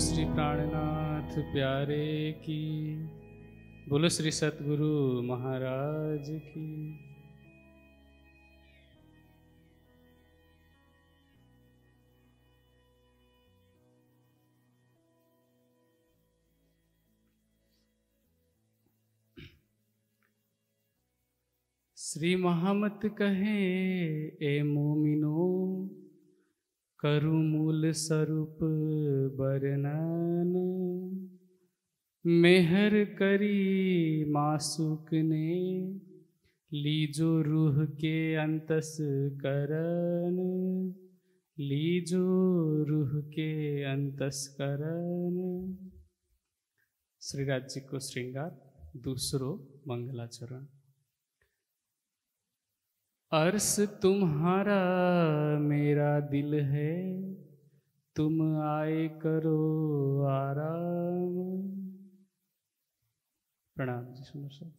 श्री प्राणनाथ प्यारे की बोलो श्री सतगुरु महाराज की श्री महामत कहे ए मोमिनो करु मूल स्वरूप बरनन मेहर करी मासुक ने लीजो रूह के अंतस करन लीजो रूह के अंतस करन श्रीराज जी को श्रृंगार दूसरो मंगलाचरण अर्स तुम्हारा मेरा दिल है तुम आए करो आराम प्रणाम जी सुंदर साहब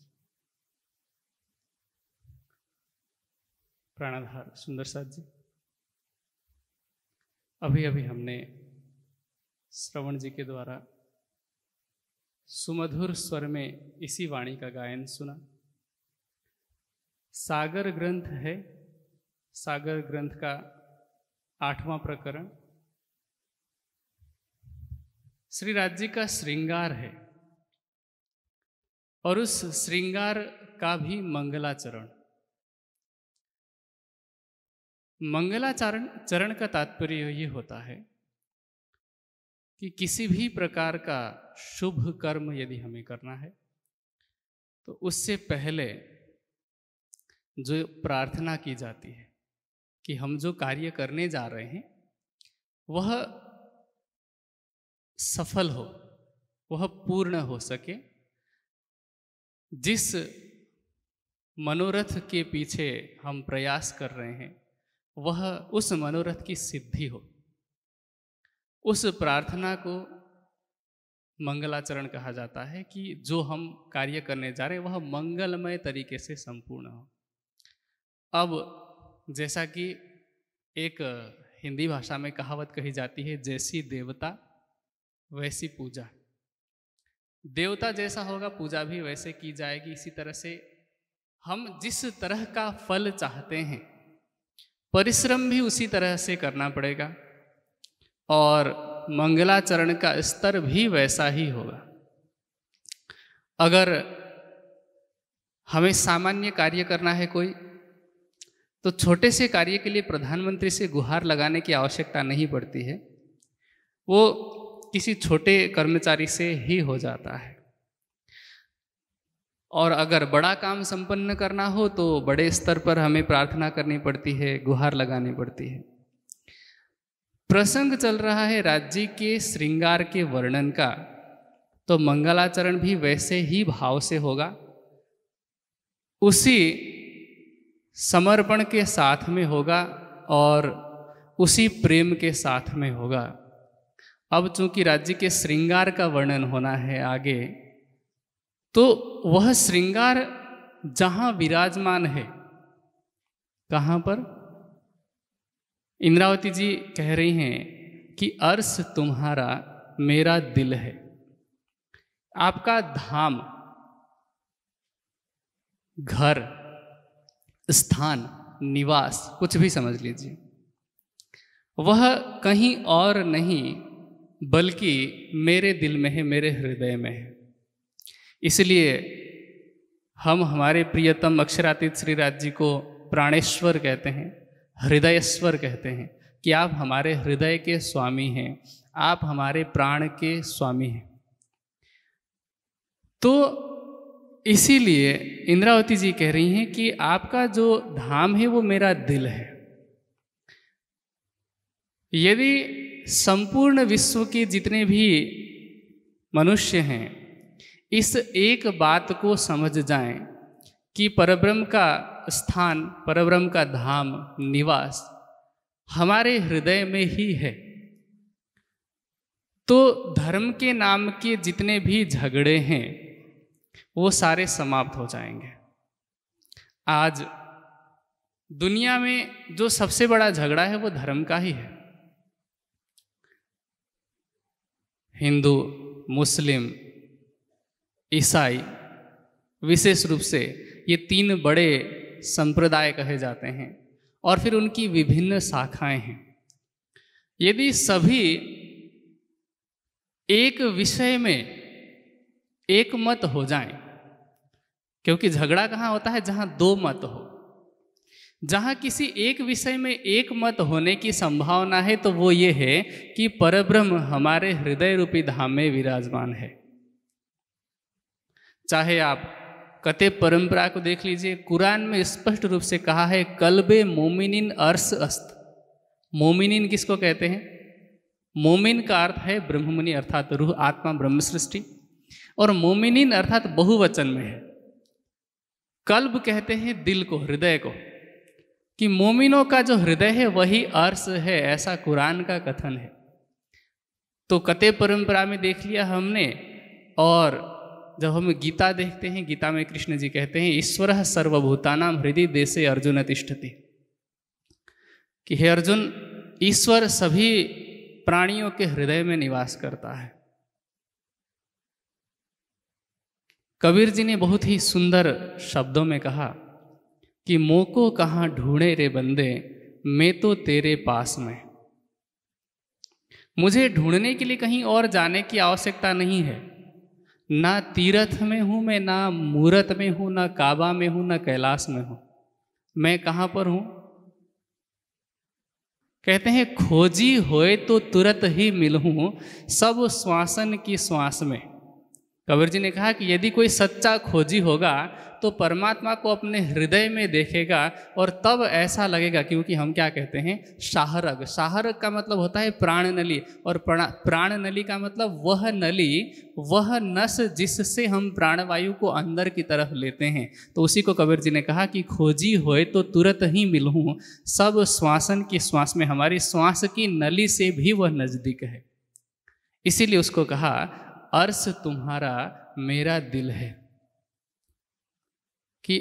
प्राणाधार सुंदर साथ जी अभी अभी हमने श्रवण जी के द्वारा सुमधुर स्वर में इसी वाणी का गायन सुना सागर ग्रंथ है सागर ग्रंथ का आठवां प्रकरण श्री राज्य का श्रृंगार है और उस श्रृंगार का भी मंगलाचरण मंगलाचरण चरण का तात्पर्य ये होता है कि किसी भी प्रकार का शुभ कर्म यदि हमें करना है तो उससे पहले जो प्रार्थना की जाती है कि हम जो कार्य करने जा रहे हैं वह सफल हो वह पूर्ण हो सके जिस मनोरथ के पीछे हम प्रयास कर रहे हैं वह उस मनोरथ की सिद्धि हो उस प्रार्थना को मंगलाचरण कहा जाता है कि जो हम कार्य करने जा रहे हैं वह मंगलमय तरीके से संपूर्ण हो अब जैसा कि एक हिंदी भाषा में कहावत कही जाती है जैसी देवता वैसी पूजा देवता जैसा होगा पूजा भी वैसे की जाएगी इसी तरह से हम जिस तरह का फल चाहते हैं परिश्रम भी उसी तरह से करना पड़ेगा और मंगलाचरण का स्तर भी वैसा ही होगा अगर हमें सामान्य कार्य करना है कोई तो छोटे से कार्य के लिए प्रधानमंत्री से गुहार लगाने की आवश्यकता नहीं पड़ती है वो किसी छोटे कर्मचारी से ही हो जाता है और अगर बड़ा काम संपन्न करना हो तो बड़े स्तर पर हमें प्रार्थना करनी पड़ती है गुहार लगानी पड़ती है प्रसंग चल रहा है राज्य के श्रृंगार के वर्णन का तो मंगलाचरण भी वैसे ही भाव से होगा उसी समर्पण के साथ में होगा और उसी प्रेम के साथ में होगा अब चूंकि राज्य के श्रृंगार का वर्णन होना है आगे तो वह श्रृंगार जहां विराजमान है कहाँ पर इंद्रावती जी कह रही हैं कि अर्श तुम्हारा मेरा दिल है आपका धाम घर स्थान निवास कुछ भी समझ लीजिए वह कहीं और नहीं बल्कि मेरे दिल में है मेरे हृदय में है इसलिए हम हमारे प्रियतम अक्षरातीत श्रीराज जी को प्राणेश्वर कहते हैं हृदयेश्वर कहते हैं कि आप हमारे हृदय के स्वामी हैं आप हमारे प्राण के स्वामी हैं तो इसीलिए इंद्रावती जी कह रही हैं कि आपका जो धाम है वो मेरा दिल है यदि संपूर्ण विश्व के जितने भी मनुष्य हैं इस एक बात को समझ जाएं कि परब्रह्म का स्थान परब्रह्म का धाम निवास हमारे हृदय में ही है तो धर्म के नाम के जितने भी झगड़े हैं वो सारे समाप्त हो जाएंगे आज दुनिया में जो सबसे बड़ा झगड़ा है वो धर्म का ही है हिंदू मुस्लिम ईसाई विशेष रूप से ये तीन बड़े संप्रदाय कहे जाते हैं और फिर उनकी विभिन्न शाखाएं हैं यदि सभी एक विषय में एक मत हो जाएं क्योंकि झगड़ा कहाँ होता है जहाँ दो मत हो जहाँ किसी एक विषय में एक मत होने की संभावना है तो वो ये है कि परब्रह्म हमारे हृदय रूपी धाम में विराजमान है चाहे आप कते परंपरा को देख लीजिए कुरान में स्पष्ट रूप से कहा है कल्बे मोमिनिन अर्स अस्त मोमिनिन किसको कहते हैं मोमिन का अर्थ है ब्रह्ममुनि अर्थात रूह आत्मा ब्रह्म सृष्टि और मोमिनिन अर्थात बहुवचन में है कल्ब कहते हैं दिल को हृदय को कि मोमिनों का जो हृदय है वही अर्श है ऐसा कुरान का कथन है तो कते परंपरा में देख लिया हमने और जब हम गीता देखते हैं गीता में कृष्ण जी कहते हैं ईश्वर सर्वभूतानाम हृदय देशे अर्जुन अतिष्ठते कि हे अर्जुन ईश्वर सभी प्राणियों के हृदय में निवास करता है कबीर जी ने बहुत ही सुंदर शब्दों में कहा कि मोको कहाँ ढूंढे रे बंदे मैं तो तेरे पास में मुझे ढूंढने के लिए कहीं और जाने की आवश्यकता नहीं है ना तीर्थ में हूँ मैं ना मूरत में हूँ ना काबा में हूँ ना कैलाश में हूँ मैं कहाँ पर हूँ कहते हैं खोजी होए तो तुरंत ही मिलूँ सब श्वासन की श्वास में कबीर जी ने कहा कि यदि कोई सच्चा खोजी होगा तो परमात्मा को अपने हृदय में देखेगा और तब ऐसा लगेगा क्योंकि हम क्या कहते हैं शाहरग शाहरग का मतलब होता है प्राण नली और प्राण नली का मतलब वह नली वह नस जिससे हम प्राणवायु को अंदर की तरफ लेते हैं तो उसी को कबीर जी ने कहा कि खोजी होए तो तुरंत ही मिलूँ सब श्वासन की श्वास में हमारी श्वास की नली से भी वह नज़दीक है इसीलिए उसको कहा अर्श तुम्हारा मेरा दिल है कि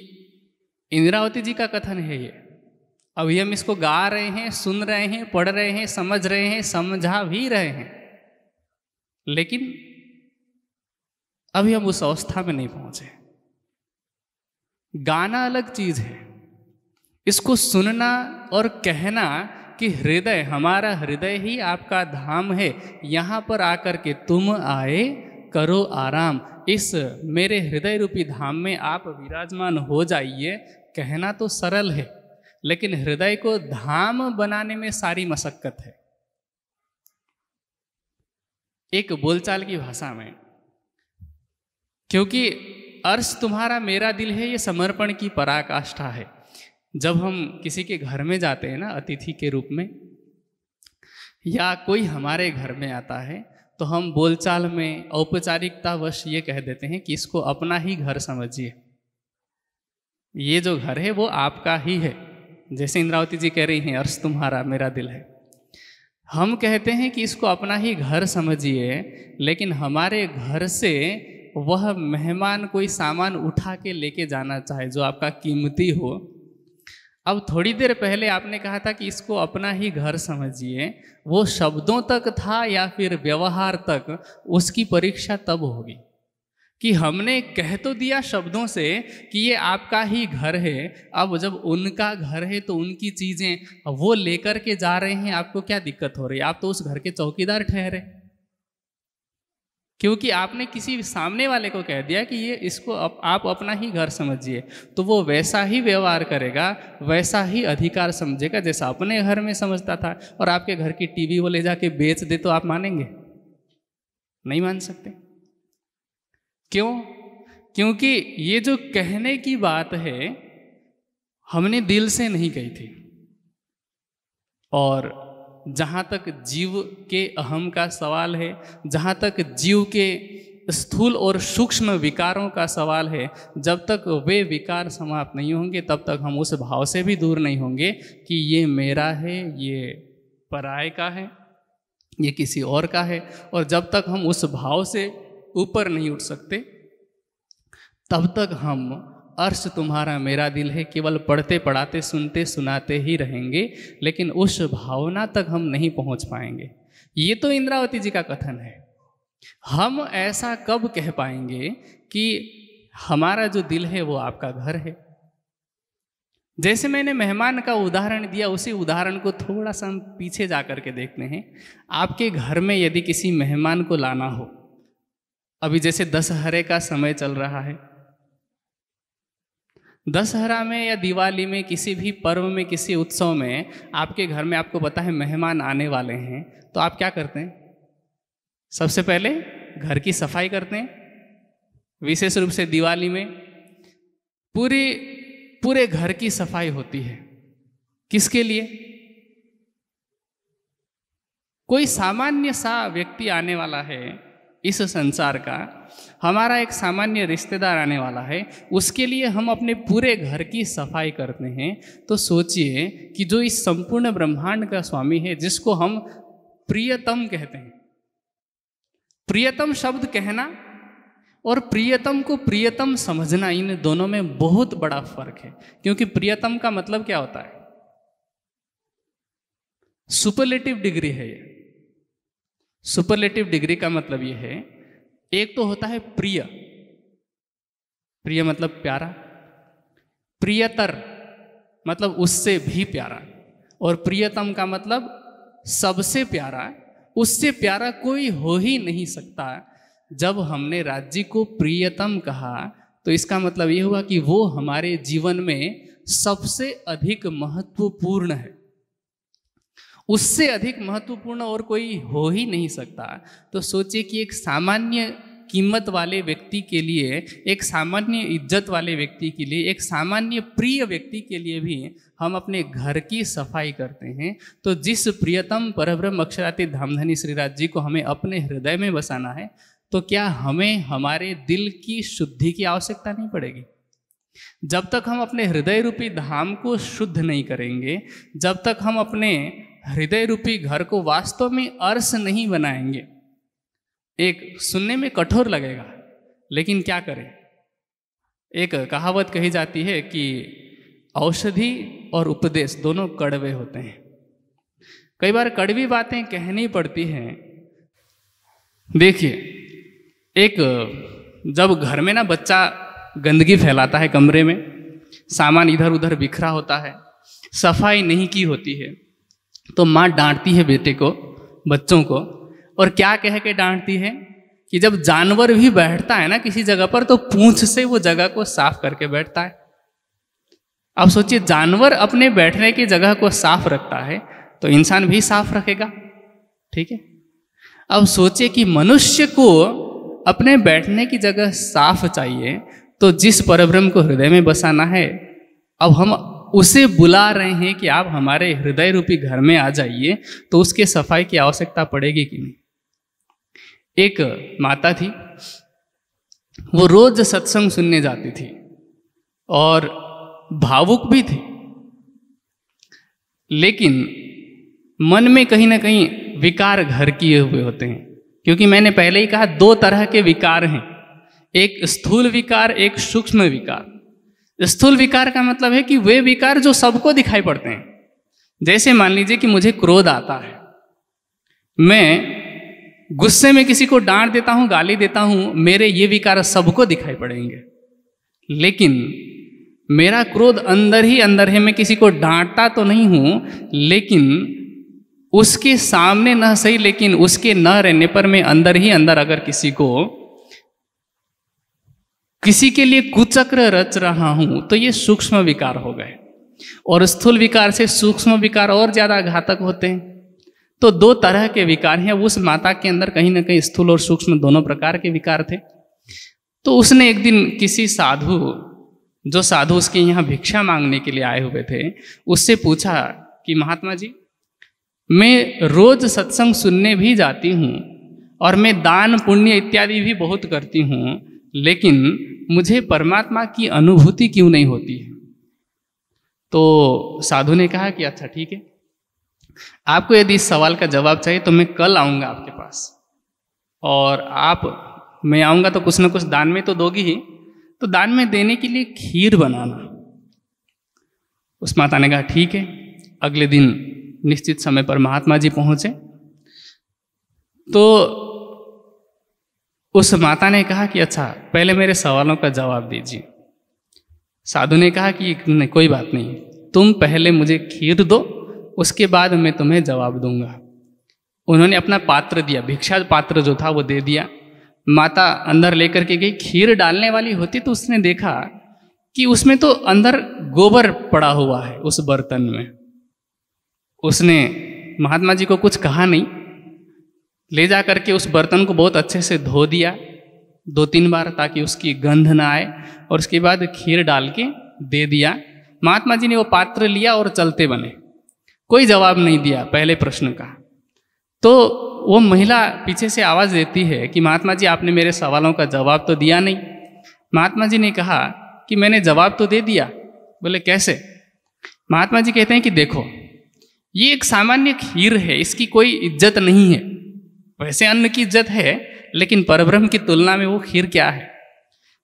इंदिरावती जी का कथन है ये अभी हम इसको गा रहे हैं सुन रहे हैं पढ़ रहे हैं समझ रहे हैं समझा भी रहे हैं लेकिन अभी हम उस अवस्था में नहीं पहुंचे गाना अलग चीज है इसको सुनना और कहना कि हृदय हमारा हृदय ही आपका धाम है यहाँ पर आकर के तुम आए करो आराम इस मेरे हृदय रूपी धाम में आप विराजमान हो जाइए कहना तो सरल है लेकिन हृदय को धाम बनाने में सारी मशक्कत है एक बोलचाल की भाषा में क्योंकि अर्श तुम्हारा मेरा दिल है ये समर्पण की पराकाष्ठा है जब हम किसी के घर में जाते हैं ना अतिथि के रूप में या कोई हमारे घर में आता है तो हम बोलचाल में औपचारिकतावश ये कह देते हैं कि इसको अपना ही घर समझिए ये जो घर है वो आपका ही है जैसे इंद्रावती जी कह रही हैं अर्श तुम्हारा मेरा दिल है हम कहते हैं कि इसको अपना ही घर समझिए लेकिन हमारे घर से वह मेहमान कोई सामान उठा के लेके जाना चाहे जो आपका कीमती हो अब थोड़ी देर पहले आपने कहा था कि इसको अपना ही घर समझिए वो शब्दों तक था या फिर व्यवहार तक उसकी परीक्षा तब होगी कि हमने कह तो दिया शब्दों से कि ये आपका ही घर है अब जब उनका घर है तो उनकी चीज़ें वो लेकर के जा रहे हैं आपको क्या दिक्कत हो रही है आप तो उस घर के चौकीदार ठहरे क्योंकि आपने किसी सामने वाले को कह दिया कि ये इसको अप, आप अपना ही घर समझिए तो वो वैसा ही व्यवहार करेगा वैसा ही अधिकार समझेगा जैसा अपने घर में समझता था और आपके घर की टीवी वो ले जाके बेच दे तो आप मानेंगे नहीं मान सकते क्यों क्योंकि ये जो कहने की बात है हमने दिल से नहीं कही थी और जहाँ तक जीव के अहम का सवाल है जहाँ तक जीव के स्थूल और सूक्ष्म विकारों का सवाल है जब तक वे विकार समाप्त नहीं होंगे तब तक हम उस भाव से भी दूर नहीं होंगे कि ये मेरा है ये पराय का है ये किसी और का है और जब तक हम उस भाव से ऊपर नहीं उठ सकते तब तक हम अर्श तुम्हारा मेरा दिल है केवल पढ़ते पढ़ाते सुनते सुनाते ही रहेंगे लेकिन उस भावना तक हम नहीं पहुंच पाएंगे ये तो इंद्रावती जी का कथन है हम ऐसा कब कह पाएंगे कि हमारा जो दिल है वो आपका घर है जैसे मैंने मेहमान का उदाहरण दिया उसी उदाहरण को थोड़ा सा हम पीछे जा कर के देखते हैं आपके घर में यदि किसी मेहमान को लाना हो अभी जैसे दशहरे का समय चल रहा है दशहरा में या दिवाली में किसी भी पर्व में किसी उत्सव में आपके घर में आपको पता है मेहमान आने वाले हैं तो आप क्या करते हैं सबसे पहले घर की सफाई करते हैं विशेष रूप से दिवाली में पूरी पूरे घर की सफाई होती है किसके लिए कोई सामान्य सा व्यक्ति आने वाला है इस संसार का हमारा एक सामान्य रिश्तेदार आने वाला है उसके लिए हम अपने पूरे घर की सफाई करते हैं तो सोचिए कि जो इस संपूर्ण ब्रह्मांड का स्वामी है जिसको हम प्रियतम कहते हैं प्रियतम शब्द कहना और प्रियतम को प्रियतम समझना इन दोनों में बहुत बड़ा फर्क है क्योंकि प्रियतम का मतलब क्या होता है सुपरलेटिव डिग्री है ये सुपरलेटिव डिग्री का मतलब ये है एक तो होता है प्रिय प्रिय मतलब प्यारा प्रियतर मतलब उससे भी प्यारा और प्रियतम का मतलब सबसे प्यारा उससे प्यारा कोई हो ही नहीं सकता जब हमने राज्य को प्रियतम कहा तो इसका मतलब ये हुआ कि वो हमारे जीवन में सबसे अधिक महत्वपूर्ण है उससे अधिक महत्वपूर्ण और कोई हो ही नहीं सकता तो सोचिए कि एक सामान्य कीमत वाले व्यक्ति के लिए एक सामान्य इज्जत वाले व्यक्ति के लिए एक सामान्य प्रिय व्यक्ति के लिए भी हम अपने घर की सफाई करते हैं तो जिस प्रियतम परब्रह्म अक्षराती धामधनी श्रीराज जी को हमें अपने हृदय में बसाना है तो क्या हमें हमारे दिल की शुद्धि की आवश्यकता नहीं पड़ेगी जब तक हम अपने हृदय रूपी धाम को शुद्ध नहीं करेंगे जब तक हम अपने हृदय रूपी घर को वास्तव में अर्श नहीं बनाएंगे एक सुनने में कठोर लगेगा लेकिन क्या करें एक कहावत कही जाती है कि औषधि और उपदेश दोनों कड़वे होते हैं कई बार कड़वी बातें कहनी पड़ती हैं देखिए एक जब घर में ना बच्चा गंदगी फैलाता है कमरे में सामान इधर उधर बिखरा होता है सफाई नहीं की होती है तो माँ डांटती है बेटे को बच्चों को और क्या कह के डांटती है कि जब जानवर भी बैठता है ना किसी जगह पर तो पूंछ से वो जगह को साफ करके बैठता है अब सोचिए जानवर अपने बैठने की जगह को साफ रखता है तो इंसान भी साफ रखेगा ठीक है अब सोचिए कि मनुष्य को अपने बैठने की जगह साफ चाहिए तो जिस परब्रह्म को हृदय में बसाना है अब हम उसे बुला रहे हैं कि आप हमारे हृदय रूपी घर में आ जाइए तो उसके सफाई की आवश्यकता पड़ेगी कि नहीं एक माता थी वो रोज सत्संग सुनने जाती थी और भावुक भी थी लेकिन मन में कहीं ना कहीं विकार घर किए हुए होते हैं क्योंकि मैंने पहले ही कहा दो तरह के विकार हैं एक स्थूल विकार एक सूक्ष्म विकार स्थूल विकार का मतलब है कि वे विकार जो सबको दिखाई पड़ते हैं जैसे मान लीजिए कि मुझे क्रोध आता है मैं गुस्से में किसी को डांट देता हूं गाली देता हूं मेरे ये विकार सबको दिखाई पड़ेंगे लेकिन मेरा क्रोध अंदर ही अंदर है मैं किसी को डांटता तो नहीं हूं लेकिन उसके सामने न सही लेकिन उसके न रहने पर मैं अंदर ही अंदर अगर किसी को किसी के लिए कुचक्र रच रहा हूं तो ये सूक्ष्म विकार हो गए और स्थूल विकार से सूक्ष्म विकार और ज्यादा घातक होते हैं तो दो तरह के विकार हैं उस माता के अंदर कहीं ना कहीं स्थूल और सूक्ष्म दोनों प्रकार के विकार थे तो उसने एक दिन किसी साधु जो साधु उसके यहाँ भिक्षा मांगने के लिए आए हुए थे उससे पूछा कि महात्मा जी मैं रोज सत्संग सुनने भी जाती हूँ और मैं दान पुण्य इत्यादि भी बहुत करती हूँ लेकिन मुझे परमात्मा की अनुभूति क्यों नहीं होती है तो साधु ने कहा कि अच्छा ठीक है आपको यदि इस सवाल का जवाब चाहिए तो मैं कल आऊँगा आपके पास और आप मैं आऊँगा तो कुछ ना कुछ दान में तो दोगी ही तो दान में देने के लिए खीर बनाना उस माता ने कहा ठीक है अगले दिन निश्चित समय पर महात्मा जी पहुँचे तो उस माता ने कहा कि अच्छा पहले मेरे सवालों का जवाब दीजिए साधु ने कहा कि नहीं कोई बात नहीं तुम पहले मुझे खीर दो उसके बाद मैं तुम्हें जवाब दूंगा उन्होंने अपना पात्र दिया भिक्षा पात्र जो था वो दे दिया माता अंदर लेकर के गई खीर डालने वाली होती तो उसने देखा कि उसमें तो अंदर गोबर पड़ा हुआ है उस बर्तन में उसने महात्मा जी को कुछ कहा नहीं ले जा करके उस बर्तन को बहुत अच्छे से धो दिया दो तीन बार ताकि उसकी गंध ना आए और उसके बाद खीर डाल के दे दिया महात्मा जी ने वो पात्र लिया और चलते बने कोई जवाब नहीं दिया पहले प्रश्न का तो वो महिला पीछे से आवाज़ देती है कि महात्मा जी आपने मेरे सवालों का जवाब तो दिया नहीं महात्मा जी ने कहा कि मैंने जवाब तो दे दिया बोले कैसे महात्मा जी कहते हैं कि देखो ये एक सामान्य खीर है इसकी कोई इज्जत नहीं है वैसे अन्न की इज्जत है लेकिन परब्रह्म की तुलना में वो खीर क्या है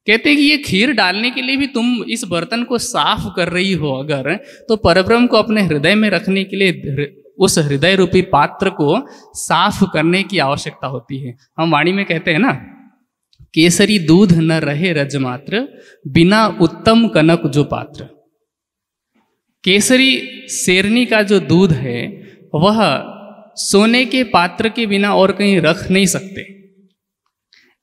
कहते हैं कि ये खीर डालने के लिए भी तुम इस बर्तन को साफ कर रही हो अगर तो परब्रह्म को अपने हृदय में रखने के लिए उस हृदय रूपी पात्र को साफ करने की आवश्यकता होती है हम वाणी में कहते हैं ना केसरी दूध न रहे रज मात्र बिना उत्तम कनक जो पात्र केसरी शेरनी का जो दूध है वह सोने के पात्र के बिना और कहीं रख नहीं सकते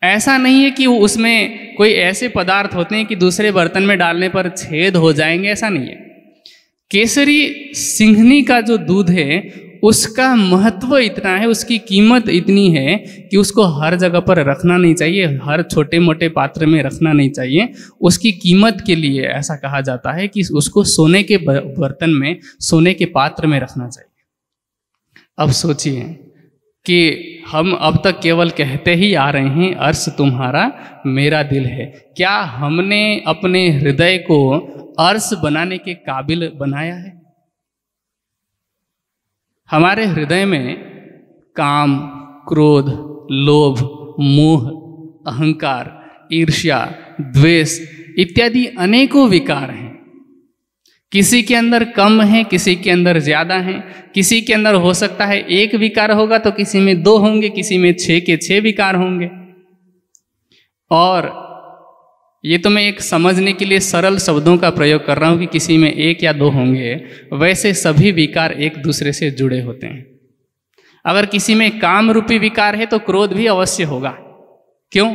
ऐसा नहीं है कि उसमें कोई ऐसे पदार्थ होते हैं कि दूसरे बर्तन में डालने पर छेद हो जाएंगे ऐसा नहीं है केसरी सिंघनी का जो दूध है उसका महत्व इतना है उसकी कीमत इतनी है कि उसको हर जगह पर रखना नहीं चाहिए हर छोटे मोटे पात्र में रखना नहीं चाहिए उसकी कीमत के लिए ऐसा कहा जाता है कि उसको सोने के बर्तन में सोने के पात्र में रखना चाहिए अब सोचिए कि हम अब तक केवल कहते ही आ रहे हैं अर्श तुम्हारा मेरा दिल है क्या हमने अपने हृदय को अर्श बनाने के काबिल बनाया है हमारे हृदय में काम क्रोध लोभ मोह अहंकार ईर्ष्या द्वेष इत्यादि अनेकों विकार हैं किसी के अंदर कम है किसी के अंदर ज़्यादा है किसी के अंदर हो सकता है एक विकार होगा तो किसी में दो होंगे किसी में छः के छः विकार होंगे और ये तो मैं एक समझने के लिए सरल शब्दों का प्रयोग कर रहा हूँ कि किसी में एक या दो होंगे वैसे सभी विकार एक दूसरे से जुड़े होते हैं अगर किसी में काम रूपी विकार है तो क्रोध भी अवश्य होगा क्यों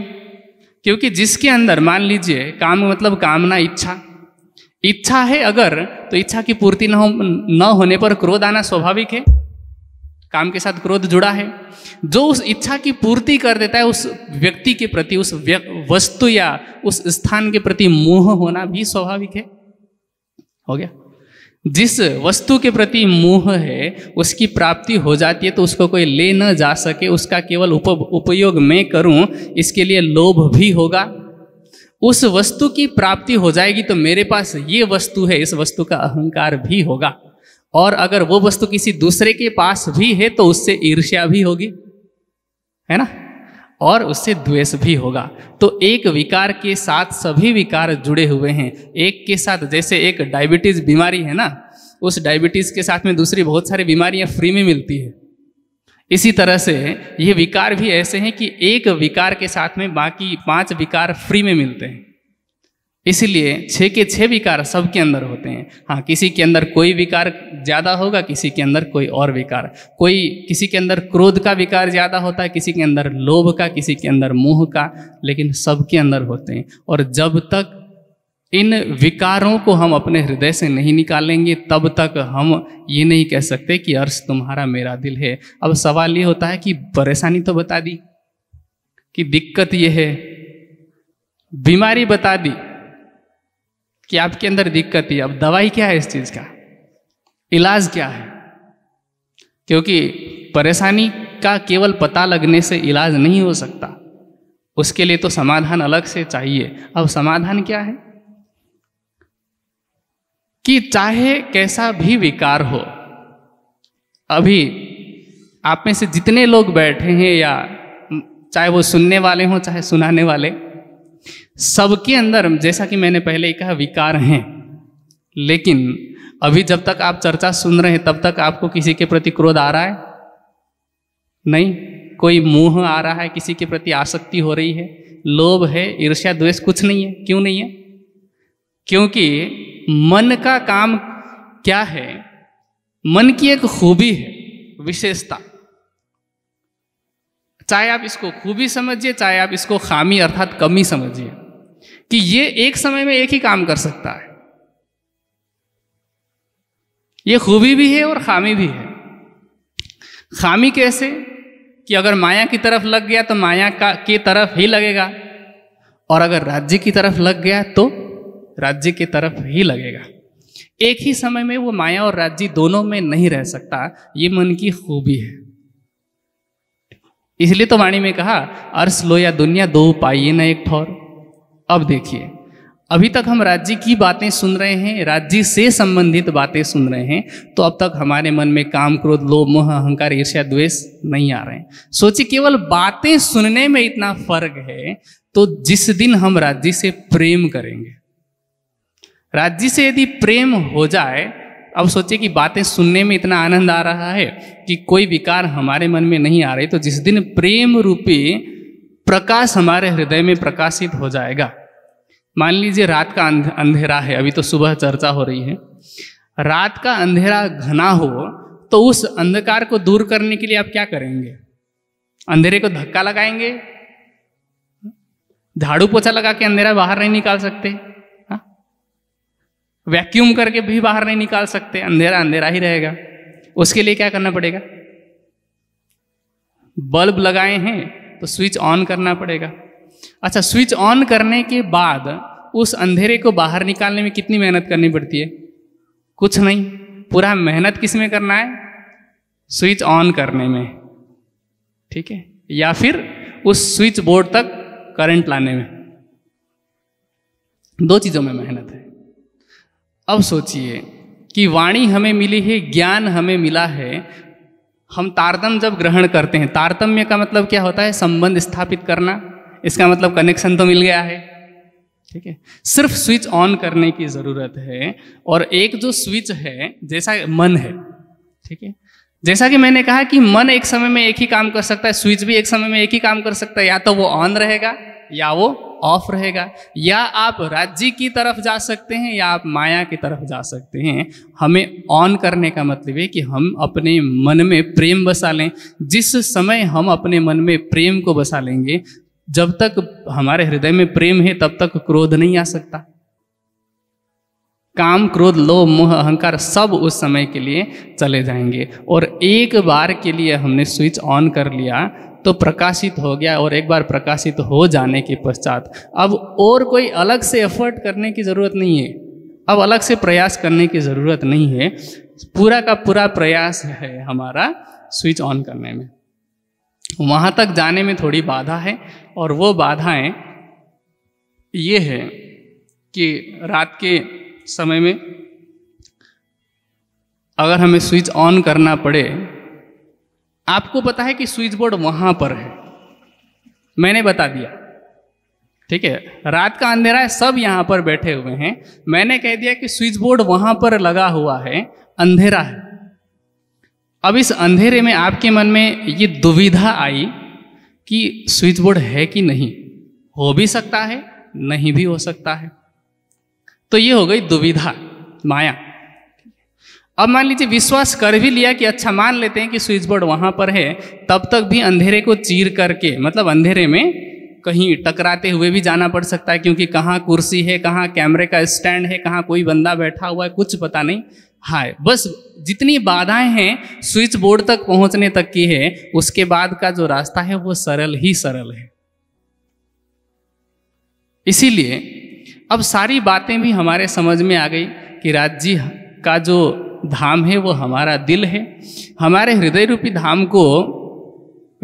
क्योंकि जिसके अंदर मान लीजिए काम मतलब कामना इच्छा इच्छा है अगर तो इच्छा की पूर्ति न हो न होने पर क्रोध आना स्वाभाविक है काम के साथ क्रोध जुड़ा है जो उस इच्छा की पूर्ति कर देता है उस व्यक्ति के प्रति उस वस्तु या उस स्थान के प्रति मोह होना भी स्वाभाविक है हो गया जिस वस्तु के प्रति मोह है उसकी प्राप्ति हो जाती है तो उसको कोई ले न जा सके उसका केवल उप उपयोग मैं करूं इसके लिए लोभ भी होगा उस वस्तु की प्राप्ति हो जाएगी तो मेरे पास ये वस्तु है इस वस्तु का अहंकार भी होगा और अगर वो वस्तु किसी दूसरे के पास भी है तो उससे ईर्ष्या भी होगी है ना और उससे द्वेष भी होगा तो एक विकार के साथ सभी विकार जुड़े हुए हैं एक के साथ जैसे एक डायबिटीज़ बीमारी है ना उस डायबिटीज़ के साथ में दूसरी बहुत सारी बीमारियां फ्री में मिलती है इसी तरह से ये विकार भी ऐसे हैं कि एक विकार के साथ में बाकी पांच विकार फ्री में मिलते हैं इसलिए छः के छः विकार सबके अंदर होते हैं हाँ किसी के अंदर कोई विकार ज़्यादा होगा किसी के अंदर कोई और विकार कोई किसी के अंदर क्रोध का विकार ज़्यादा होता है किसी के अंदर लोभ का किसी के अंदर मोह का लेकिन सबके अंदर होते हैं और जब तक इन विकारों को हम अपने हृदय से नहीं निकालेंगे तब तक हम ये नहीं कह सकते कि अर्श तुम्हारा मेरा दिल है अब सवाल ये होता है कि परेशानी तो बता दी कि दिक्कत ये है बीमारी बता दी कि आपके अंदर दिक्कत है अब दवाई क्या है इस चीज़ का इलाज क्या है क्योंकि परेशानी का केवल पता लगने से इलाज नहीं हो सकता उसके लिए तो समाधान अलग से चाहिए अब समाधान क्या है कि चाहे कैसा भी विकार हो अभी आप में से जितने लोग बैठे हैं या चाहे वो सुनने वाले हों चाहे सुनाने वाले सबके अंदर जैसा कि मैंने पहले ही कहा विकार हैं लेकिन अभी जब तक आप चर्चा सुन रहे हैं तब तक आपको किसी के प्रति क्रोध आ रहा है नहीं कोई मोह आ रहा है किसी के प्रति आसक्ति हो रही है लोभ है ईर्ष्या द्वेष कुछ नहीं है क्यों नहीं है क्योंकि मन का काम क्या है मन की एक खूबी है विशेषता चाहे आप इसको खूबी समझिए चाहे आप इसको खामी अर्थात कमी समझिए कि ये एक समय में एक ही काम कर सकता है ये खूबी भी है और खामी भी है खामी कैसे कि अगर माया की तरफ लग गया तो माया का की तरफ ही लगेगा और अगर राज्य की तरफ लग गया तो राज्य की तरफ ही लगेगा एक ही समय में वो माया और राज्य दोनों में नहीं रह सकता ये मन की खूबी है इसलिए तो वाणी में कहा अर्स लो या दुनिया दो पाइए ना एक ठौर अब देखिए अभी तक हम राज्य की बातें सुन रहे हैं राज्य से संबंधित बातें सुन रहे हैं तो अब तक हमारे मन में काम क्रोध लोभ मोह अहंकार ईर्ष्या द्वेष नहीं आ रहे हैं सोचिए केवल बातें सुनने में इतना फर्क है तो जिस दिन हम राज्य से प्रेम करेंगे राज्य से यदि प्रेम हो जाए अब सोचे कि बातें सुनने में इतना आनंद आ रहा है कि कोई विकार हमारे मन में नहीं आ रही तो जिस दिन प्रेम रूपी प्रकाश हमारे हृदय में प्रकाशित हो जाएगा मान लीजिए रात का अंधेरा है अभी तो सुबह चर्चा हो रही है रात का अंधेरा घना हो तो उस अंधकार को दूर करने के लिए आप क्या करेंगे अंधेरे को धक्का लगाएंगे झाड़ू पोछा लगा के अंधेरा बाहर नहीं निकाल सकते वैक्यूम करके भी बाहर नहीं निकाल सकते अंधेरा अंधेरा ही रहेगा उसके लिए क्या करना पड़ेगा बल्ब लगाए हैं तो स्विच ऑन करना पड़ेगा अच्छा स्विच ऑन करने के बाद उस अंधेरे को बाहर निकालने में कितनी मेहनत करनी पड़ती है कुछ नहीं पूरा मेहनत किस में करना है स्विच ऑन करने में ठीक है या फिर उस स्विच बोर्ड तक करंट लाने में दो चीज़ों में मेहनत है अब सोचिए कि वाणी हमें मिली है ज्ञान हमें मिला है हम तारतम जब ग्रहण करते हैं तारतम्य का मतलब क्या होता है संबंध स्थापित करना इसका मतलब कनेक्शन तो मिल गया है ठीक है सिर्फ स्विच ऑन करने की ज़रूरत है और एक जो स्विच है जैसा मन है ठीक है जैसा कि मैंने कहा कि मन एक समय में एक ही काम कर सकता है स्विच भी एक समय में एक ही काम कर सकता है या तो वो ऑन रहेगा या वो ऑफ रहेगा या आप राज्य की तरफ जा सकते हैं या आप माया की तरफ जा सकते हैं हमें ऑन करने का मतलब है कि हम अपने मन में प्रेम बसा लें जिस समय हम अपने मन में प्रेम को बसा लेंगे जब तक हमारे हृदय में प्रेम है तब तक क्रोध नहीं आ सकता काम क्रोध लोभ मोह अहंकार सब उस समय के लिए चले जाएंगे और एक बार के लिए हमने स्विच ऑन कर लिया तो प्रकाशित हो गया और एक बार प्रकाशित हो जाने के पश्चात अब और कोई अलग से एफर्ट करने की ज़रूरत नहीं है अब अलग से प्रयास करने की ज़रूरत नहीं है पूरा का पूरा प्रयास है हमारा स्विच ऑन करने में वहाँ तक जाने में थोड़ी बाधा है और वो बाधाएं ये है कि रात के समय में अगर हमें स्विच ऑन करना पड़े आपको पता है कि स्विच बोर्ड वहां पर है मैंने बता दिया ठीक है रात का अंधेरा है सब यहां पर बैठे हुए हैं मैंने कह दिया कि स्विच बोर्ड वहां पर लगा हुआ है अंधेरा है अब इस अंधेरे में आपके मन में ये दुविधा आई कि स्विच बोर्ड है कि नहीं हो भी सकता है नहीं भी हो सकता है तो ये हो गई दुविधा माया अब मान लीजिए विश्वास कर भी लिया कि अच्छा मान लेते हैं कि स्विच बोर्ड वहाँ पर है तब तक भी अंधेरे को चीर करके मतलब अंधेरे में कहीं टकराते हुए भी जाना पड़ सकता है क्योंकि कहाँ कुर्सी है कहाँ कैमरे का स्टैंड है कहाँ कोई बंदा बैठा हुआ है कुछ पता नहीं हाय बस जितनी बाधाएं हैं स्विच बोर्ड तक पहुंचने तक की है उसके बाद का जो रास्ता है वो सरल ही सरल है इसीलिए अब सारी बातें भी हमारे समझ में आ गई कि राज्य का जो धाम है वो हमारा दिल है हमारे हृदय रूपी धाम को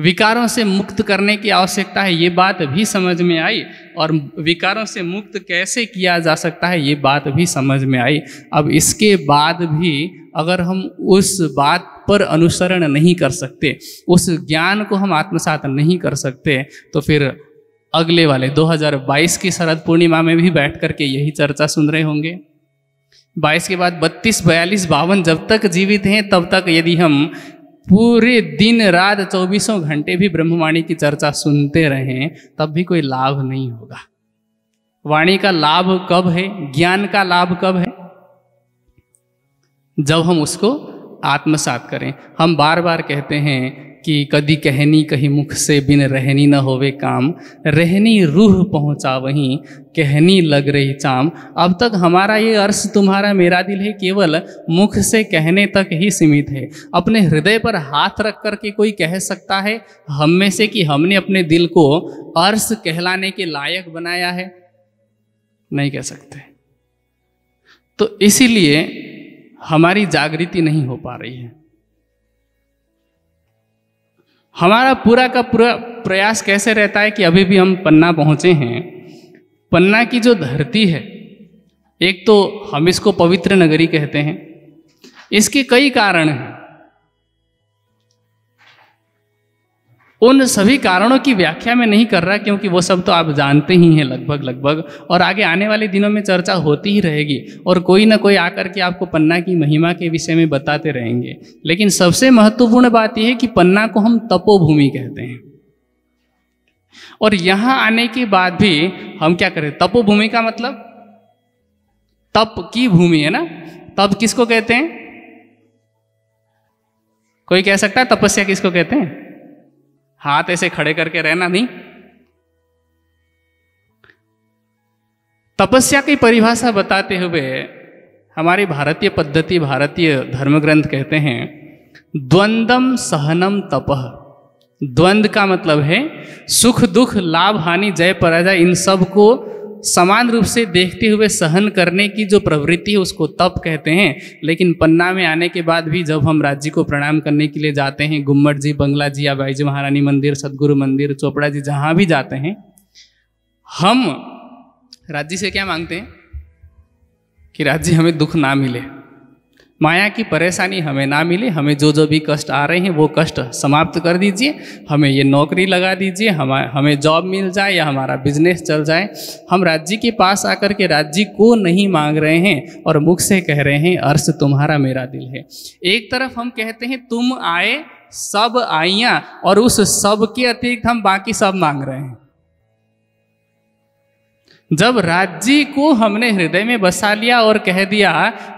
विकारों से मुक्त करने की आवश्यकता है ये बात भी समझ में आई और विकारों से मुक्त कैसे किया जा सकता है ये बात भी समझ में आई अब इसके बाद भी अगर हम उस बात पर अनुसरण नहीं कर सकते उस ज्ञान को हम आत्मसात नहीं कर सकते तो फिर अगले वाले 2022 की शरद पूर्णिमा में भी बैठ करके यही चर्चा सुन रहे होंगे बाईस के बाद बत्तीस बयालीस बावन जब तक जीवित हैं तब तक यदि हम पूरे दिन रात चौबीसों घंटे भी ब्रह्मवाणी की चर्चा सुनते रहें तब भी कोई लाभ नहीं होगा वाणी का लाभ कब है ज्ञान का लाभ कब है जब हम उसको आत्मसात करें हम बार बार कहते हैं कि कदी कहनी कहीं मुख से बिन रहनी न होवे काम रहनी रूह पहुँचा वहीं कहनी लग रही चाम अब तक हमारा ये अर्श तुम्हारा मेरा दिल है केवल मुख से कहने तक ही सीमित है अपने हृदय पर हाथ रख कर के कोई कह सकता है हम में से कि हमने अपने दिल को अर्श कहलाने के लायक बनाया है नहीं कह सकते तो इसीलिए हमारी जागृति नहीं हो पा रही है हमारा पूरा का पूरा प्रयास कैसे रहता है कि अभी भी हम पन्ना पहुँचे हैं पन्ना की जो धरती है एक तो हम इसको पवित्र नगरी कहते हैं इसके कई कारण हैं उन सभी कारणों की व्याख्या में नहीं कर रहा क्योंकि वो सब तो आप जानते ही हैं लगभग लगभग और आगे आने वाले दिनों में चर्चा होती ही रहेगी और कोई ना कोई आकर के आपको पन्ना की महिमा के विषय में बताते रहेंगे लेकिन सबसे महत्वपूर्ण बात यह है कि पन्ना को हम तपोभूमि कहते हैं और यहां आने के बाद भी हम क्या करें तपोभूमि का मतलब तप की भूमि है ना तप किसको कहते हैं कोई कह सकता है तपस्या किसको कहते हैं हाथ ऐसे खड़े करके रहना नहीं तपस्या की परिभाषा बताते हुए हमारी भारतीय पद्धति भारतीय धर्म ग्रंथ कहते हैं द्वंदम सहनम तपह द्वंद का मतलब है सुख दुख लाभ हानि जय पराजय इन सब को समान रूप से देखते हुए सहन करने की जो प्रवृत्ति है उसको तप कहते हैं लेकिन पन्ना में आने के बाद भी जब हम राज्य को प्रणाम करने के लिए जाते हैं गुम्मट जी बंगला जी आबाई जी महारानी मंदिर सदगुरु मंदिर चोपड़ा जी जहाँ भी जाते हैं हम राज्य से क्या मांगते हैं कि राज्य हमें दुख ना मिले माया की परेशानी हमें ना मिले हमें जो जो भी कष्ट आ रहे हैं वो कष्ट समाप्त कर दीजिए हमें ये नौकरी लगा दीजिए हम हमें जॉब मिल जाए या हमारा बिजनेस चल जाए हम राज्य के पास आकर के राज्य को नहीं मांग रहे हैं और मुख से कह रहे हैं अर्श तुम्हारा मेरा दिल है एक तरफ हम कहते हैं तुम आए सब आइया और उस सब के अतिरिक्त हम बाकी सब मांग रहे हैं जब राज्य को हमने हृदय में बसा लिया और कह दिया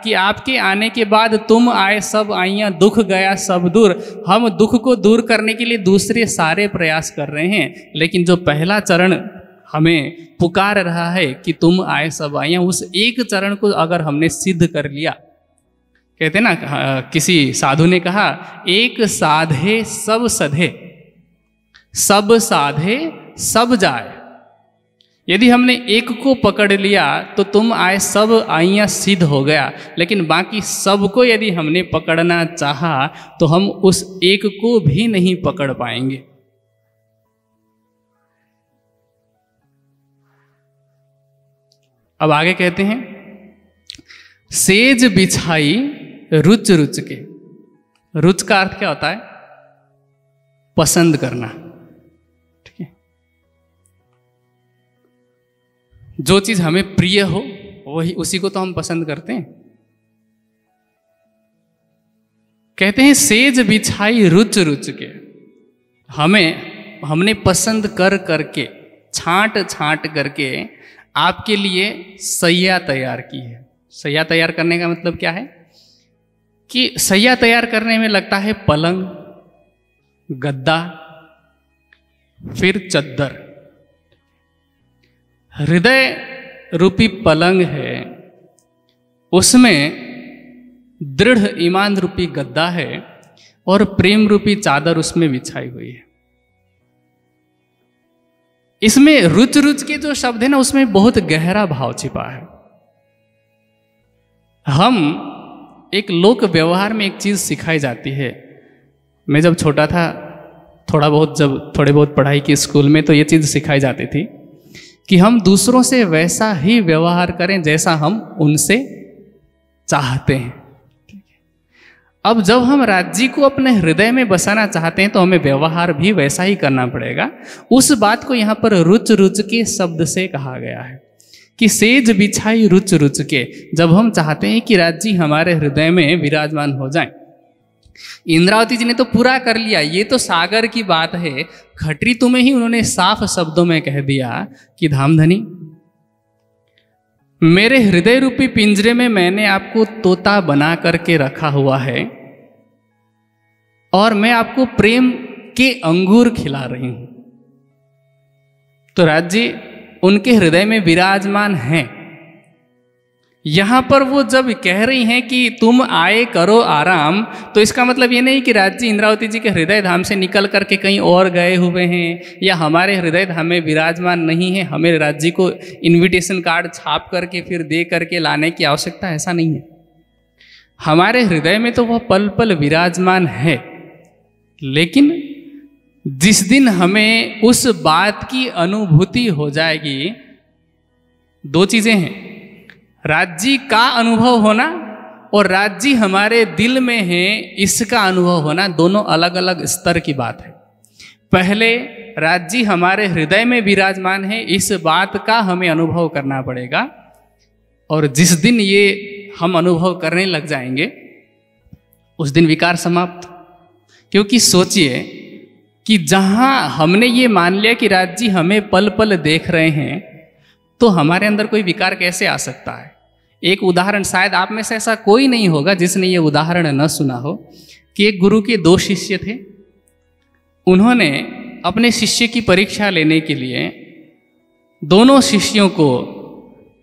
कि आपके आने के बाद तुम आए सब आइया दुख गया सब दूर हम दुख को दूर करने के लिए दूसरे सारे प्रयास कर रहे हैं लेकिन जो पहला चरण हमें पुकार रहा है कि तुम आए सब आइया उस एक चरण को अगर हमने सिद्ध कर लिया कहते ना हाँ, किसी साधु ने कहा एक साधे सब सधे सब साधे सब जाए यदि हमने एक को पकड़ लिया तो तुम आए सब आइया सिद्ध हो गया लेकिन बाकी सबको यदि हमने पकड़ना चाहा तो हम उस एक को भी नहीं पकड़ पाएंगे अब आगे कहते हैं सेज बिछाई रुच रुच के रुच का अर्थ क्या होता है पसंद करना जो चीज़ हमें प्रिय हो वही उसी को तो हम पसंद करते हैं कहते हैं सेज बिछाई रुच रुच के हमें हमने पसंद कर करके छांट छांट करके आपके लिए सैया तैयार की है सैया तैयार करने का मतलब क्या है कि सैया तैयार करने में लगता है पलंग गद्दा फिर चद्दर हृदय रूपी पलंग है उसमें दृढ़ ईमान रूपी गद्दा है और प्रेम रूपी चादर उसमें बिछाई हुई है इसमें रुच रुच के जो शब्द है ना उसमें बहुत गहरा भाव छिपा है हम एक लोक व्यवहार में एक चीज़ सिखाई जाती है मैं जब छोटा था थोड़ा बहुत जब थोड़े बहुत पढ़ाई की स्कूल में तो ये चीज़ सिखाई जाती थी कि हम दूसरों से वैसा ही व्यवहार करें जैसा हम उनसे चाहते हैं अब जब हम राज्य को अपने हृदय में बसाना चाहते हैं तो हमें व्यवहार भी वैसा ही करना पड़ेगा उस बात को यहाँ पर रुच रुच के शब्द से कहा गया है कि सेज बिछाई रुच रुच के जब हम चाहते हैं कि राज्य हमारे हृदय में विराजमान हो जाए इंद्रावती जी ने तो पूरा कर लिया ये तो सागर की बात है खटरी तुम्हें ही उन्होंने साफ शब्दों में कह दिया कि धामधनी मेरे हृदय रूपी पिंजरे में मैंने आपको तोता बना करके रखा हुआ है और मैं आपको प्रेम के अंगूर खिला रही हूं तो जी उनके हृदय में विराजमान हैं यहाँ पर वो जब कह रही हैं कि तुम आए करो आराम तो इसका मतलब ये नहीं कि राज्य इंद्रावती जी के हृदय धाम से निकल करके कहीं और गए हुए हैं या हमारे हृदय धाम में विराजमान नहीं है हमें राज्य को इनविटेशन कार्ड छाप करके फिर दे करके लाने की आवश्यकता ऐसा नहीं है हमारे हृदय में तो वह पल पल विराजमान है लेकिन जिस दिन हमें उस बात की अनुभूति हो जाएगी दो चीज़ें हैं राज्य का अनुभव होना और राज्य हमारे दिल में है इसका अनुभव होना दोनों अलग अलग स्तर की बात है पहले राज्य हमारे हृदय में विराजमान है इस बात का हमें अनुभव करना पड़ेगा और जिस दिन ये हम अनुभव करने लग जाएंगे उस दिन विकार समाप्त क्योंकि सोचिए कि जहाँ हमने ये मान लिया कि राज्य हमें पल पल देख रहे हैं तो हमारे अंदर कोई विकार कैसे आ सकता है एक उदाहरण शायद आप में से ऐसा कोई नहीं होगा जिसने ये उदाहरण न सुना हो कि एक गुरु के दो शिष्य थे उन्होंने अपने शिष्य की परीक्षा लेने के लिए दोनों शिष्यों को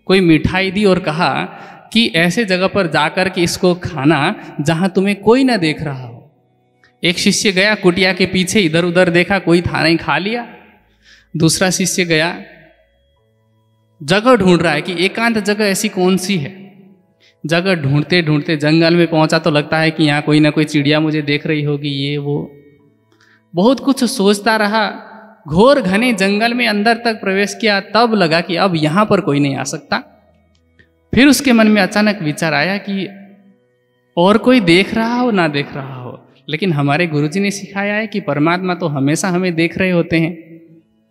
कोई मिठाई दी और कहा कि ऐसे जगह पर जाकर के इसको खाना जहाँ तुम्हें कोई ना देख रहा हो एक शिष्य गया कुटिया के पीछे इधर उधर देखा कोई था नहीं खा लिया दूसरा शिष्य गया जगह ढूंढ रहा है कि एकांत जगह ऐसी कौन सी है जगह ढूंढते ढूंढते जंगल में पहुंचा तो लगता है कि यहाँ कोई ना कोई चिड़िया मुझे देख रही होगी ये वो बहुत कुछ सोचता रहा घोर घने जंगल में अंदर तक प्रवेश किया तब लगा कि अब यहाँ पर कोई नहीं आ सकता फिर उसके मन में अचानक विचार आया कि और कोई देख रहा हो ना देख रहा हो लेकिन हमारे गुरुजी ने सिखाया है कि परमात्मा तो हमेशा हमें देख रहे होते हैं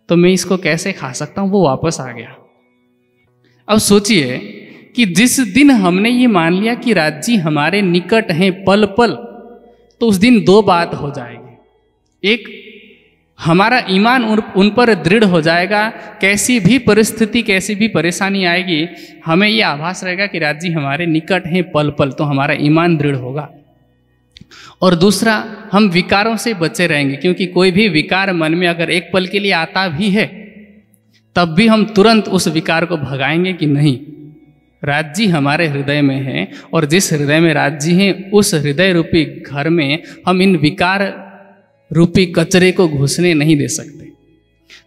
तो मैं इसको कैसे खा सकता हूँ वो वापस आ गया अब सोचिए कि जिस दिन हमने ये मान लिया कि राज्य हमारे निकट हैं पल पल तो उस दिन दो बात हो जाएगी एक हमारा ईमान उन, पर दृढ़ हो जाएगा कैसी भी परिस्थिति कैसी भी परेशानी आएगी हमें ये आभास रहेगा कि राज्य हमारे निकट हैं पल पल तो हमारा ईमान दृढ़ होगा और दूसरा हम विकारों से बचे रहेंगे क्योंकि कोई भी विकार मन में अगर एक पल के लिए आता भी है तब भी हम तुरंत उस विकार को भगाएंगे कि नहीं राज्य हमारे हृदय में है और जिस हृदय में राज्य है उस हृदय रूपी घर में हम इन विकार रूपी कचरे को घुसने नहीं दे सकते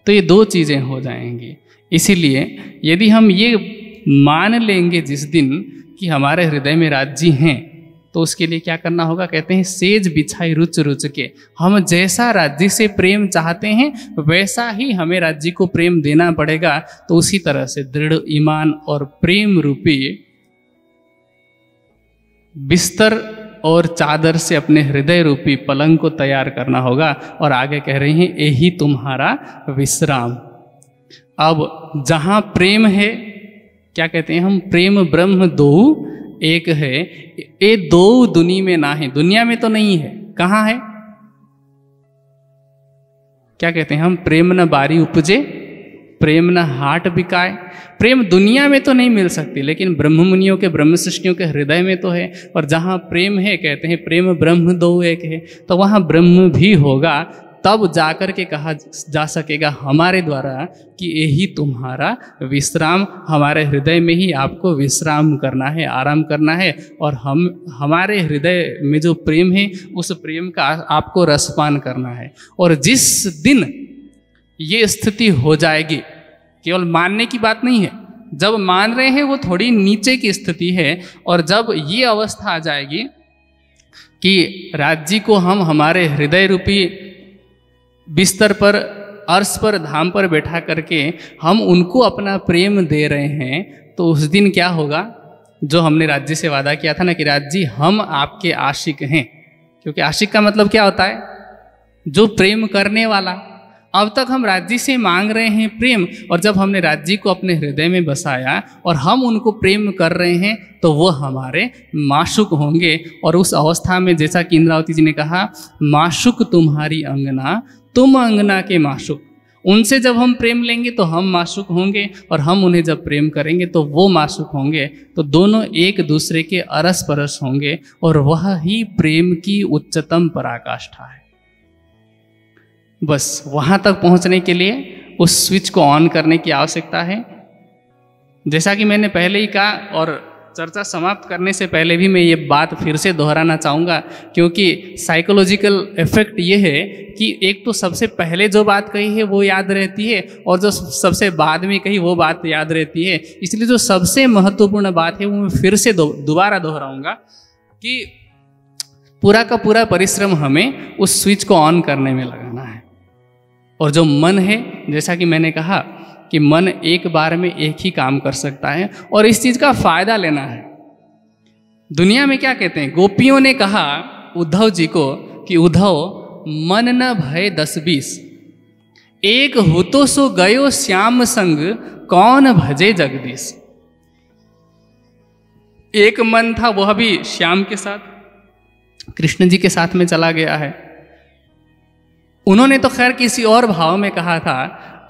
तो ये दो चीज़ें हो जाएंगी इसीलिए यदि हम ये मान लेंगे जिस दिन कि हमारे हृदय में राज्य हैं तो उसके लिए क्या करना होगा कहते हैं सेज बिछाई रुच रुच के हम जैसा राज्य से प्रेम चाहते हैं वैसा ही हमें राज्य को प्रेम देना पड़ेगा तो उसी तरह से दृढ़ ईमान और प्रेम रूपी बिस्तर और चादर से अपने हृदय रूपी पलंग को तैयार करना होगा और आगे कह रहे हैं यही तुम्हारा विश्राम अब जहां प्रेम है क्या कहते हैं हम प्रेम ब्रह्म दो एक है ये दो दुनिया में ना है दुनिया में तो नहीं है कहाँ है क्या कहते हैं हम प्रेम न बारी उपजे प्रेम न हाट बिकाए प्रेम दुनिया में तो नहीं मिल सकती लेकिन ब्रह्म मुनियों के ब्रह्म सृष्टियों के हृदय में तो है और जहाँ प्रेम है कहते हैं प्रेम ब्रह्म दो एक है तो वहाँ ब्रह्म भी होगा तब जाकर के कहा जा सकेगा हमारे द्वारा कि यही तुम्हारा विश्राम हमारे हृदय में ही आपको विश्राम करना है आराम करना है और हम हमारे हृदय में जो प्रेम है उस प्रेम का आपको रसपान करना है और जिस दिन ये स्थिति हो जाएगी केवल मानने की बात नहीं है जब मान रहे हैं वो थोड़ी नीचे की स्थिति है और जब ये अवस्था आ जाएगी कि राज्य को हम हमारे हृदय रूपी बिस्तर पर अर्श पर धाम पर बैठा करके हम उनको अपना प्रेम दे रहे हैं तो उस दिन क्या होगा जो हमने राज्य से वादा किया था ना कि राज्य हम आपके आशिक हैं क्योंकि आशिक का मतलब क्या होता है जो प्रेम करने वाला अब तक हम राज्य से मांग रहे हैं प्रेम और जब हमने राज्य को अपने हृदय में बसाया और हम उनको प्रेम कर रहे हैं तो वह हमारे माशुक होंगे और उस अवस्था में जैसा कि इंद्रावती जी ने कहा माशुक तुम्हारी अंगना तुम अंगना के मासुक उनसे जब हम प्रेम लेंगे तो हम मासुक होंगे और हम उन्हें जब प्रेम करेंगे तो वो मासुक होंगे तो दोनों एक दूसरे के अरस परस होंगे और वह ही प्रेम की उच्चतम पराकाष्ठा है बस वहां तक पहुंचने के लिए उस स्विच को ऑन करने की आवश्यकता है जैसा कि मैंने पहले ही कहा और चर्चा समाप्त करने से पहले भी मैं ये बात फिर से दोहराना चाहूँगा क्योंकि साइकोलॉजिकल इफेक्ट ये है कि एक तो सबसे पहले जो बात कही है वो याद रहती है और जो सबसे बाद में कही वो बात याद रहती है इसलिए जो सबसे महत्वपूर्ण बात है वो मैं फिर से दोबारा दोहराऊँगा कि पूरा का पूरा परिश्रम हमें उस स्विच को ऑन करने में लगाना है और जो मन है जैसा कि मैंने कहा कि मन एक बार में एक ही काम कर सकता है और इस चीज़ का फायदा लेना है दुनिया में क्या कहते हैं गोपियों ने कहा उद्धव जी को कि उद्धव मन न भय दस बीस एक हो तो सो गयो श्याम संग कौन भजे जगदीश एक मन था वह भी श्याम के साथ कृष्ण जी के साथ में चला गया है उन्होंने तो खैर किसी और भाव में कहा था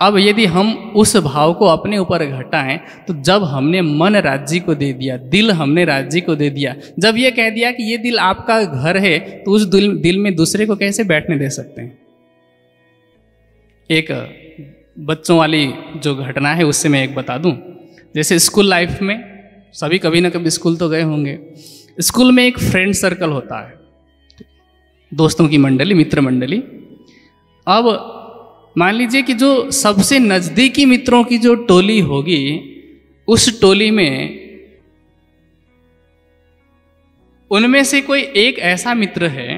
अब यदि हम उस भाव को अपने ऊपर घटाएं तो जब हमने मन राज्य को दे दिया दिल हमने राज्य को दे दिया जब ये कह दिया कि ये दिल आपका घर है तो उस दिल दिल में दूसरे को कैसे बैठने दे सकते हैं एक बच्चों वाली जो घटना है उससे मैं एक बता दूं जैसे स्कूल लाइफ में सभी कभी ना कभी स्कूल तो गए होंगे स्कूल में एक फ्रेंड सर्कल होता है दोस्तों की मंडली मित्र मंडली अब मान लीजिए कि जो सबसे नज़दीकी मित्रों की जो टोली होगी उस टोली में उनमें से कोई एक ऐसा मित्र है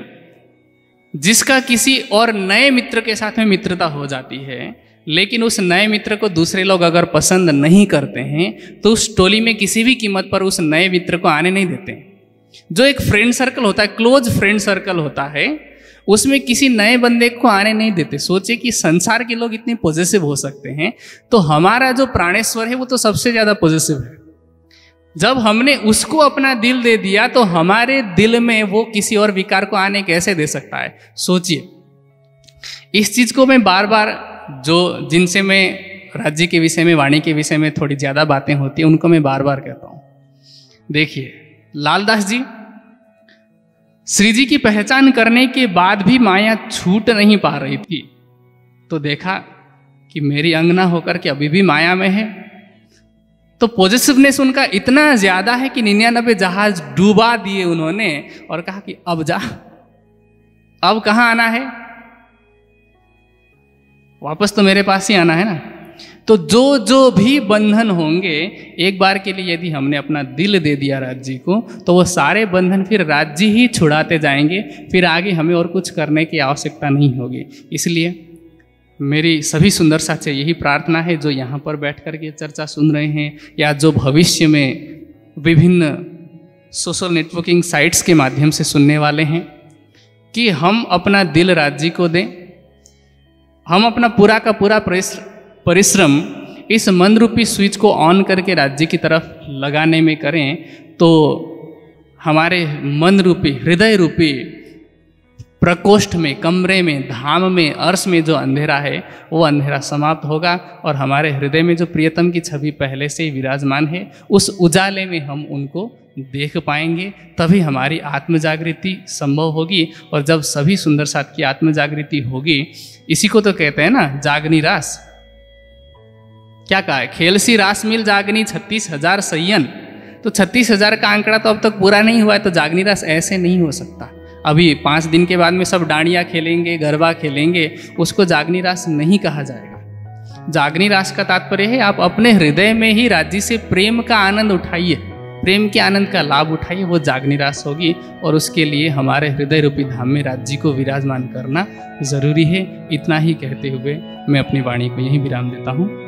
जिसका किसी और नए मित्र के साथ में मित्रता हो जाती है लेकिन उस नए मित्र को दूसरे लोग अगर पसंद नहीं करते हैं तो उस टोली में किसी भी कीमत पर उस नए मित्र को आने नहीं देते जो एक फ्रेंड सर्कल होता है क्लोज फ्रेंड सर्कल होता है उसमें किसी नए बंदे को आने नहीं देते सोचे कि संसार के लोग इतने पॉजिटिव हो सकते हैं तो हमारा जो प्राणेश्वर है वो तो सबसे ज़्यादा पॉजिटिव है जब हमने उसको अपना दिल दे दिया तो हमारे दिल में वो किसी और विकार को आने कैसे दे सकता है सोचिए इस चीज़ को मैं बार बार जो जिनसे मैं राज्य के विषय में वाणी के विषय में थोड़ी ज़्यादा बातें होती है उनको मैं बार बार कहता हूं देखिए लालदास जी श्री जी की पहचान करने के बाद भी माया छूट नहीं पा रही थी तो देखा कि मेरी अंगना होकर के अभी भी माया में है तो पॉजिटिवनेस उनका इतना ज्यादा है कि निन्यानबे जहाज डूबा दिए उन्होंने और कहा कि अब जा अब कहाँ आना है वापस तो मेरे पास ही आना है ना तो जो जो भी बंधन होंगे एक बार के लिए यदि हमने अपना दिल दे दिया राज जी को तो वो सारे बंधन फिर राज जी ही छुड़ाते जाएंगे फिर आगे हमें और कुछ करने की आवश्यकता नहीं होगी इसलिए मेरी सभी सुंदर साथियों यही प्रार्थना है जो यहाँ पर बैठ कर के चर्चा सुन रहे हैं या जो भविष्य में विभिन्न सोशल नेटवर्किंग साइट्स के माध्यम से सुनने वाले हैं कि हम अपना दिल राज्य को दें हम अपना पूरा का पूरा परिश्रम इस मन रूपी स्विच को ऑन करके राज्य की तरफ लगाने में करें तो हमारे मन रूपी हृदय रूपी प्रकोष्ठ में कमरे में धाम में अर्श में जो अंधेरा है वो अंधेरा समाप्त होगा और हमारे हृदय में जो प्रियतम की छवि पहले से ही विराजमान है उस उजाले में हम उनको देख पाएंगे तभी हमारी आत्म जागृति संभव होगी और जब सभी सुंदर साथ की आत्म जागृति होगी इसी को तो कहते हैं ना जागनी रास क्या कहा है खेलसी रास मिल जागनी छत्तीस हजार सैयन तो छत्तीस हजार का आंकड़ा तो अब तक पूरा नहीं हुआ है तो जागनी रास ऐसे नहीं हो सकता अभी पाँच दिन के बाद में सब डांडिया खेलेंगे गरबा खेलेंगे उसको जागनी रास नहीं कहा जाएगा जागनी रास का तात्पर्य है आप अपने हृदय में ही राज्य से प्रेम का आनंद उठाइए प्रेम के आनंद का लाभ उठाइए वो जागनी रास होगी और उसके लिए हमारे हृदय रूपी धाम में राज्य को विराजमान करना ज़रूरी है इतना ही कहते हुए मैं अपनी वाणी को यहीं विराम देता हूँ